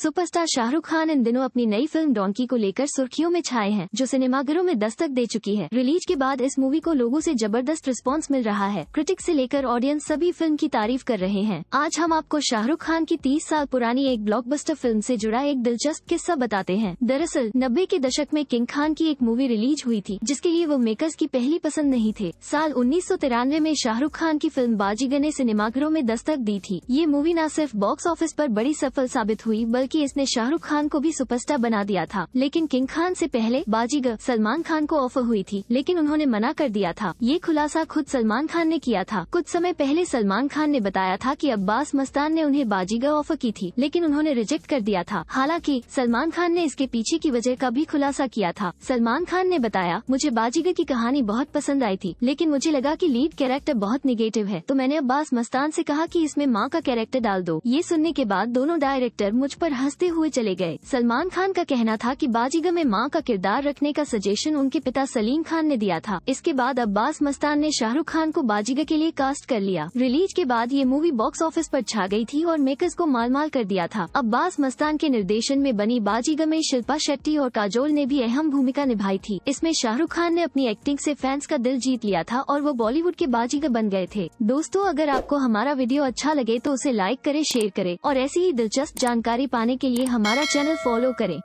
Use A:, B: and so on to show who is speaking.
A: superstar Shahrukh Khan इन दिनों अपनी नई फिल्म डोंकी को लेकर सुर्खियों में छाए हैं जो सिनेमाघरों में दस्तक दे चुकी है रिलीज के बाद इस मूवी को लोगों से जबरदस्त रिस्पांस मिल रहा है क्रिटिक्स से लेकर ऑडियंस सभी फिल्म की तारीफ कर रहे हैं आज हम आपको शाहरुख खान की तीस साल पुरानी एक ब्लॉक फिल्म ऐसी जुड़ा एक दिलचस्प किस्सा बताते हैं दरअसल नब्बे के दशक में किंग खान की एक मूवी रिलीज हुई थी जिसके लिए वो मेकर्स की पहली पसंद नहीं थे साल उन्नीस में शाहरुख खान की फिल्म बाजीगर ने सिनेमाघरों में दस्तक दी थी ये मूवी न सिर्फ बॉक्स ऑफिस आरोप बड़ी सफल साबित हुई बल्कि बल्कि इसने शाहरुख खान को भी सुपरस्टार बना दिया था लेकिन किंग खान से पहले बाजीगर सलमान खान को ऑफर हुई थी लेकिन उन्होंने मना कर दिया था ये खुलासा खुद सलमान खान ने किया था कुछ समय पहले सलमान खान ने बताया था कि अब्बास मस्तान ने उन्हें बाजीगर ऑफर की थी लेकिन उन्होंने रिजेक्ट कर दिया था हालाँकि सलमान खान ने इसके पीछे की वजह का भी खुलासा किया था सलमान खान ने बताया मुझे बाजीगर की कहानी बहुत पसंद आई थी लेकिन मुझे लगा की लीड कैरेक्टर बहुत निगेटिव है तो मैंने अब्बास मस्तान ऐसी कहा की इसमें माँ का कैरेक्टर डाल दो ये सुनने के बाद दोनों डायरेक्टर मुझ पर हंसते हुए चले गए सलमान खान का कहना था कि बाजीगर में माँ का किरदार रखने का सजेशन उनके पिता सलीम खान ने दिया था इसके बाद अब्बास मस्तान ने शाहरुख खान को बाजीगर के लिए कास्ट कर लिया रिलीज के बाद ये मूवी बॉक्स ऑफिस आरोप छा गयी थी और मेकर्स को माल माल कर दिया था अब्बास मस्तान के निर्देशन में बनी बाजीगर में शिल्पा शेट्टी और काजोल ने भी अहम भूमिका निभाई थी इसमें शाहरुख खान ने अपनी एक्टिंग ऐसी फैंस का दिल जीत लिया था और वो बॉलीवुड के बाजीगर बन गए थे दोस्तों अगर आपको हमारा वीडियो अच्छा लगे तो उसे लाइक करे शेयर करे और ऐसी ही दिलचस्प जानकारी पाने पाने के लिए हमारा चैनल फॉलो करें